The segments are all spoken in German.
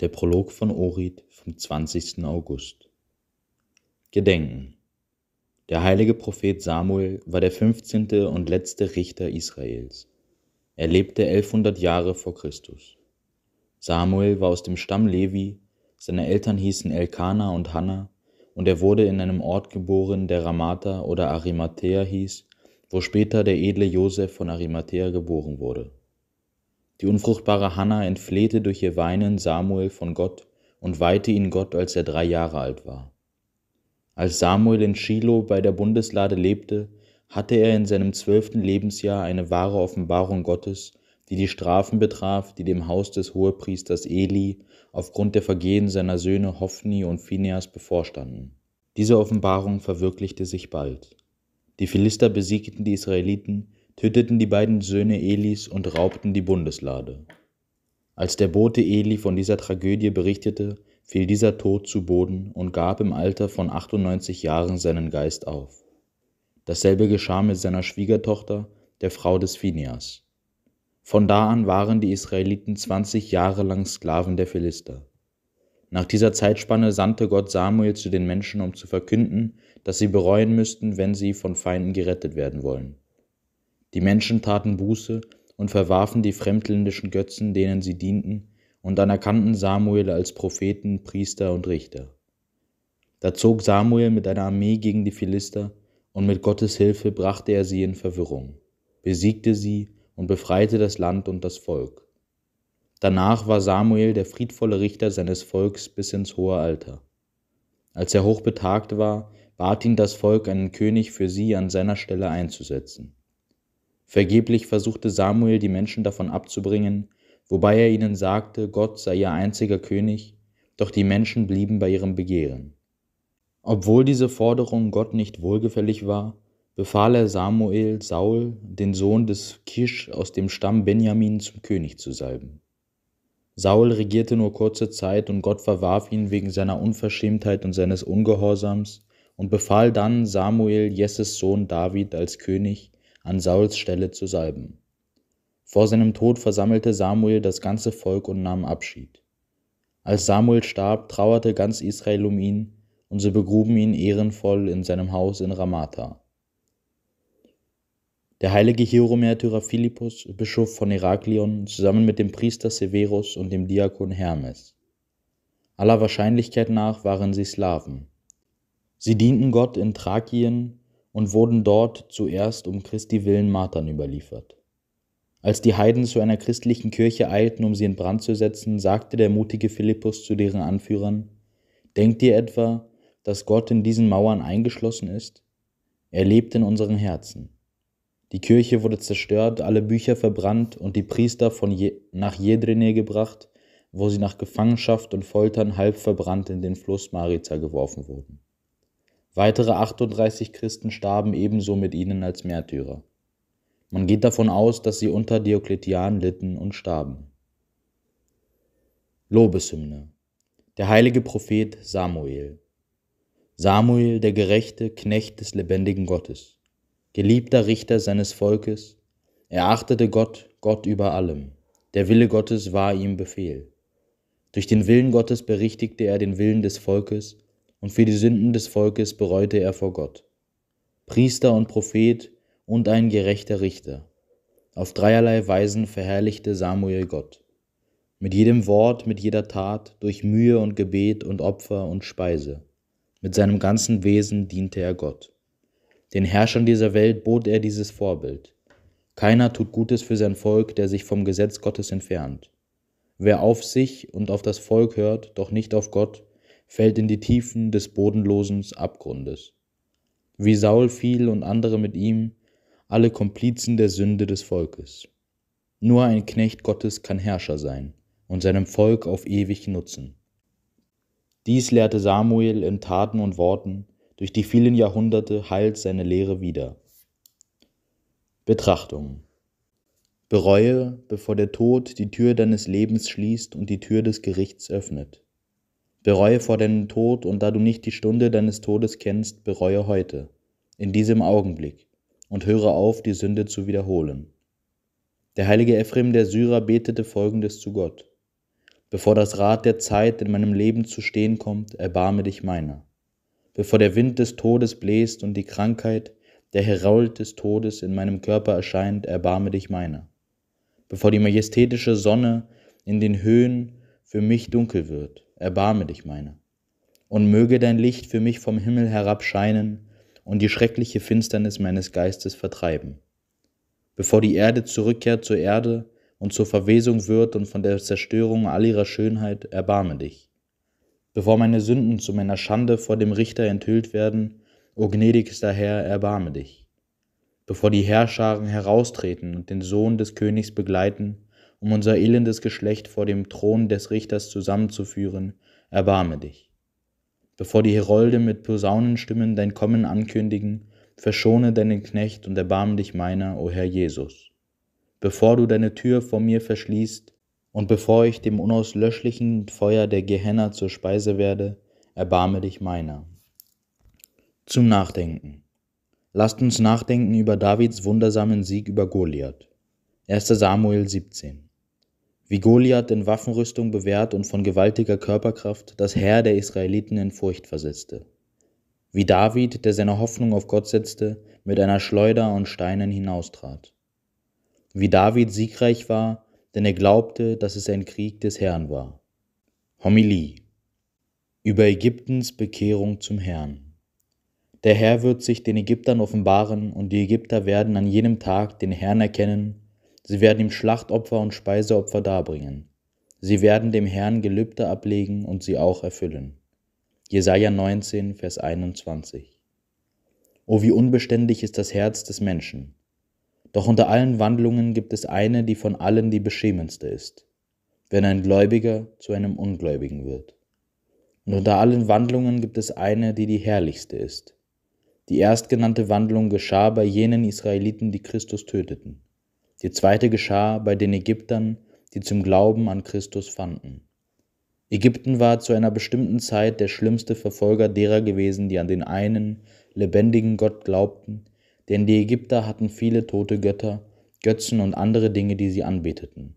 Der Prolog von Orid vom 20. August. Gedenken. Der heilige Prophet Samuel war der 15. und letzte Richter Israels. Er lebte 1100 Jahre vor Christus. Samuel war aus dem Stamm Levi, seine Eltern hießen Elkana und Hanna, und er wurde in einem Ort geboren, der Ramata oder Arimathea hieß, wo später der edle Josef von Arimathea geboren wurde. Die unfruchtbare Hanna entflehte durch ihr Weinen Samuel von Gott und weihte ihn Gott, als er drei Jahre alt war. Als Samuel in Shiloh bei der Bundeslade lebte, hatte er in seinem zwölften Lebensjahr eine wahre Offenbarung Gottes, die die Strafen betraf, die dem Haus des Hohepriesters Eli aufgrund der Vergehen seiner Söhne Hophni und Phineas bevorstanden. Diese Offenbarung verwirklichte sich bald. Die Philister besiegten die Israeliten töteten die beiden Söhne Elis und raubten die Bundeslade. Als der Bote Eli von dieser Tragödie berichtete, fiel dieser tot zu Boden und gab im Alter von 98 Jahren seinen Geist auf. Dasselbe geschah mit seiner Schwiegertochter, der Frau des Phineas. Von da an waren die Israeliten 20 Jahre lang Sklaven der Philister. Nach dieser Zeitspanne sandte Gott Samuel zu den Menschen, um zu verkünden, dass sie bereuen müssten, wenn sie von Feinden gerettet werden wollen. Die Menschen taten Buße und verwarfen die fremdländischen Götzen, denen sie dienten, und anerkannten Samuel als Propheten, Priester und Richter. Da zog Samuel mit einer Armee gegen die Philister, und mit Gottes Hilfe brachte er sie in Verwirrung, besiegte sie und befreite das Land und das Volk. Danach war Samuel der friedvolle Richter seines Volks bis ins hohe Alter. Als er hochbetagt war, bat ihn das Volk, einen König für sie an seiner Stelle einzusetzen. Vergeblich versuchte Samuel die Menschen davon abzubringen, wobei er ihnen sagte, Gott sei ihr einziger König, doch die Menschen blieben bei ihrem Begehren. Obwohl diese Forderung Gott nicht wohlgefällig war, befahl er Samuel, Saul, den Sohn des Kisch aus dem Stamm Benjamin, zum König zu salben. Saul regierte nur kurze Zeit und Gott verwarf ihn wegen seiner Unverschämtheit und seines Ungehorsams und befahl dann Samuel, Jesses Sohn David, als König, an Sauls Stelle zu salben. Vor seinem Tod versammelte Samuel das ganze Volk und nahm Abschied. Als Samuel starb, trauerte ganz Israel um ihn, und sie begruben ihn ehrenvoll in seinem Haus in Ramatha. Der heilige Hieromärtyrer Philippus, Bischof von Heraklion, zusammen mit dem Priester Severus und dem Diakon Hermes. Aller Wahrscheinlichkeit nach waren sie Slawen. Sie dienten Gott in Thrakien, und wurden dort zuerst um Christi willen Martern überliefert. Als die Heiden zu einer christlichen Kirche eilten, um sie in Brand zu setzen, sagte der mutige Philippus zu deren Anführern, Denkt ihr etwa, dass Gott in diesen Mauern eingeschlossen ist? Er lebt in unseren Herzen. Die Kirche wurde zerstört, alle Bücher verbrannt und die Priester von Je nach Jedrene gebracht, wo sie nach Gefangenschaft und Foltern halb verbrannt in den Fluss Mariza geworfen wurden. Weitere 38 Christen starben ebenso mit ihnen als Märtyrer. Man geht davon aus, dass sie unter Diokletian litten und starben. Lobeshymne Der heilige Prophet Samuel Samuel, der gerechte Knecht des lebendigen Gottes, geliebter Richter seines Volkes, er achtete Gott, Gott über allem. Der Wille Gottes war ihm Befehl. Durch den Willen Gottes berichtigte er den Willen des Volkes und für die Sünden des Volkes bereute er vor Gott. Priester und Prophet und ein gerechter Richter. Auf dreierlei Weisen verherrlichte Samuel Gott. Mit jedem Wort, mit jeder Tat, durch Mühe und Gebet und Opfer und Speise. Mit seinem ganzen Wesen diente er Gott. Den Herrschern dieser Welt bot er dieses Vorbild. Keiner tut Gutes für sein Volk, der sich vom Gesetz Gottes entfernt. Wer auf sich und auf das Volk hört, doch nicht auf Gott, fällt in die Tiefen des bodenlosen Abgrundes. Wie Saul fiel und andere mit ihm, alle Komplizen der Sünde des Volkes. Nur ein Knecht Gottes kann Herrscher sein und seinem Volk auf ewig nutzen. Dies lehrte Samuel in Taten und Worten, durch die vielen Jahrhunderte heilt seine Lehre wieder. Betrachtung Bereue, bevor der Tod die Tür deines Lebens schließt und die Tür des Gerichts öffnet. Bereue vor deinem Tod, und da du nicht die Stunde deines Todes kennst, bereue heute, in diesem Augenblick, und höre auf, die Sünde zu wiederholen. Der heilige Ephraim der Syrer betete folgendes zu Gott. Bevor das Rad der Zeit in meinem Leben zu stehen kommt, erbarme dich meiner. Bevor der Wind des Todes bläst und die Krankheit, der Herold des Todes in meinem Körper erscheint, erbarme dich meiner. Bevor die majestätische Sonne in den Höhen für mich dunkel wird, erbarme dich meiner. Und möge dein Licht für mich vom Himmel herab scheinen und die schreckliche Finsternis meines Geistes vertreiben. Bevor die Erde zurückkehrt zur Erde und zur Verwesung wird und von der Zerstörung all ihrer Schönheit, erbarme dich. Bevor meine Sünden zu meiner Schande vor dem Richter enthüllt werden, o gnädigster Herr, erbarme dich. Bevor die Herrscharen heraustreten und den Sohn des Königs begleiten, um unser elendes Geschlecht vor dem Thron des Richters zusammenzuführen, erbarme dich. Bevor die Herolde mit Posaunenstimmen dein Kommen ankündigen, verschone deinen Knecht und erbarme dich meiner, o Herr Jesus. Bevor du deine Tür vor mir verschließt und bevor ich dem unauslöschlichen Feuer der Gehenna zur Speise werde, erbarme dich meiner. Zum Nachdenken. Lasst uns nachdenken über Davids wundersamen Sieg über Goliath. 1. Samuel 17 wie Goliath in Waffenrüstung bewährt und von gewaltiger Körperkraft das Heer der Israeliten in Furcht versetzte, wie David, der seine Hoffnung auf Gott setzte, mit einer Schleuder und Steinen hinaustrat, wie David siegreich war, denn er glaubte, dass es ein Krieg des Herrn war. Homilie über Ägyptens Bekehrung zum Herrn. Der Herr wird sich den Ägyptern offenbaren, und die Ägypter werden an jenem Tag den Herrn erkennen Sie werden ihm Schlachtopfer und Speiseopfer darbringen. Sie werden dem Herrn Gelübde ablegen und sie auch erfüllen. Jesaja 19, Vers 21. O wie unbeständig ist das Herz des Menschen! Doch unter allen Wandlungen gibt es eine, die von allen die beschämendste ist, wenn ein Gläubiger zu einem Ungläubigen wird. Und unter allen Wandlungen gibt es eine, die die herrlichste ist. Die erstgenannte Wandlung geschah bei jenen Israeliten, die Christus töteten. Die zweite geschah bei den Ägyptern, die zum Glauben an Christus fanden. Ägypten war zu einer bestimmten Zeit der schlimmste Verfolger derer gewesen, die an den einen lebendigen Gott glaubten, denn die Ägypter hatten viele tote Götter, Götzen und andere Dinge, die sie anbeteten.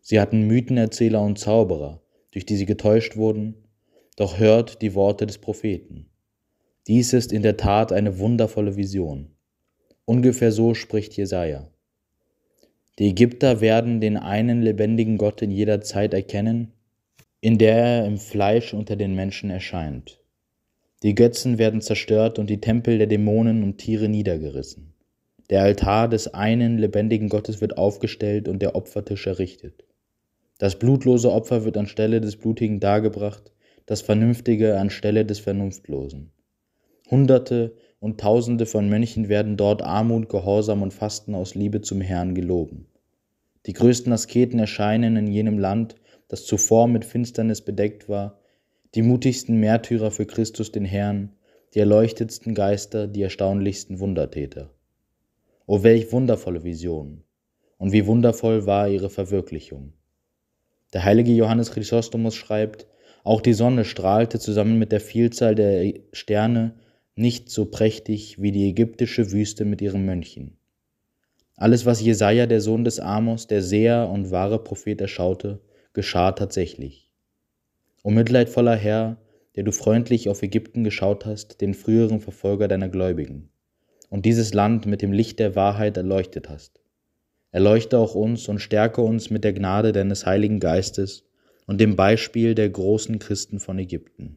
Sie hatten Mythenerzähler und Zauberer, durch die sie getäuscht wurden, doch hört die Worte des Propheten. Dies ist in der Tat eine wundervolle Vision. Ungefähr so spricht Jesaja. Die Ägypter werden den einen lebendigen Gott in jeder Zeit erkennen, in der er im Fleisch unter den Menschen erscheint. Die Götzen werden zerstört und die Tempel der Dämonen und Tiere niedergerissen. Der Altar des einen lebendigen Gottes wird aufgestellt und der Opfertisch errichtet. Das blutlose Opfer wird anstelle des Blutigen dargebracht, das Vernünftige anstelle des Vernunftlosen. Hunderte, und Tausende von Mönchen werden dort Armut, Gehorsam und Fasten aus Liebe zum Herrn geloben. Die größten Asketen erscheinen in jenem Land, das zuvor mit Finsternis bedeckt war, die mutigsten Märtyrer für Christus den Herrn, die erleuchtetsten Geister, die erstaunlichsten Wundertäter. O welch wundervolle Vision! Und wie wundervoll war ihre Verwirklichung! Der heilige Johannes Chrysostomus schreibt, auch die Sonne strahlte zusammen mit der Vielzahl der Sterne nicht so prächtig wie die ägyptische Wüste mit ihren Mönchen. Alles, was Jesaja, der Sohn des Amos, der Seher und wahre Prophet, erschaute, geschah tatsächlich. O mitleidvoller Herr, der du freundlich auf Ägypten geschaut hast, den früheren Verfolger deiner Gläubigen, und dieses Land mit dem Licht der Wahrheit erleuchtet hast. Erleuchte auch uns und stärke uns mit der Gnade deines Heiligen Geistes und dem Beispiel der großen Christen von Ägypten.